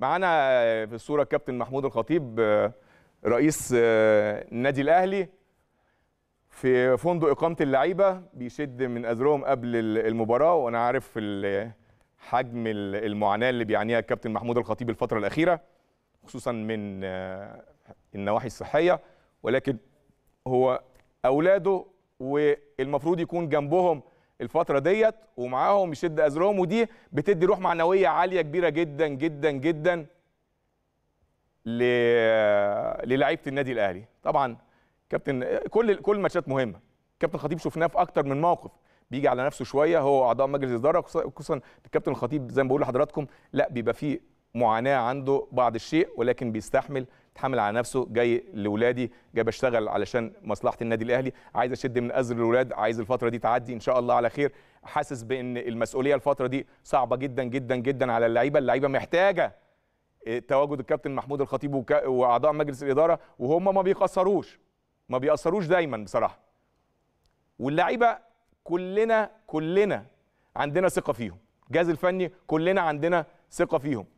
معانا آه، في الصوره الكابتن محمود الخطيب آه، رئيس آه، النادي الاهلي في فندق اقامه اللعيبه بيشد من ازرهم قبل المباراه وانا عارف حجم المعاناه اللي بيعانيها الكابتن محمود الخطيب الفتره الاخيره خصوصا من النواحي الصحيه ولكن هو اولاده والمفروض يكون جنبهم الفتره ديت ومعاهم يشد ازرهم ودي بتدي روح معنويه عاليه كبيره جدا جدا جدا ل... للعيبه النادي الاهلي طبعا كابتن كل كل الماتشات مهمه كابتن خطيب شفناه في اكتر من موقف بيجي على نفسه شويه هو اعضاء مجلس الاداره خصوصا الكابتن الخطيب زي ما بقول لحضراتكم لا بيبقى فيه معاناه عنده بعض الشيء ولكن بيستحمل تحمل على نفسه جاي لولادي جاي بشتغل علشان مصلحه النادي الاهلي عايز اشد من ازر الاولاد عايز الفتره دي تعدي ان شاء الله على خير حاسس بان المسؤوليه الفتره دي صعبه جدا جدا جدا على اللعيبه اللعيبه محتاجه آه، تواجد الكابتن محمود الخطيب واعضاء مجلس الاداره وهم ما بيقصروش ما بيقصروش دايما بصراحه واللعيبه كلنا كلنا عندنا ثقه فيهم الجهاز الفني كلنا عندنا ثقه فيهم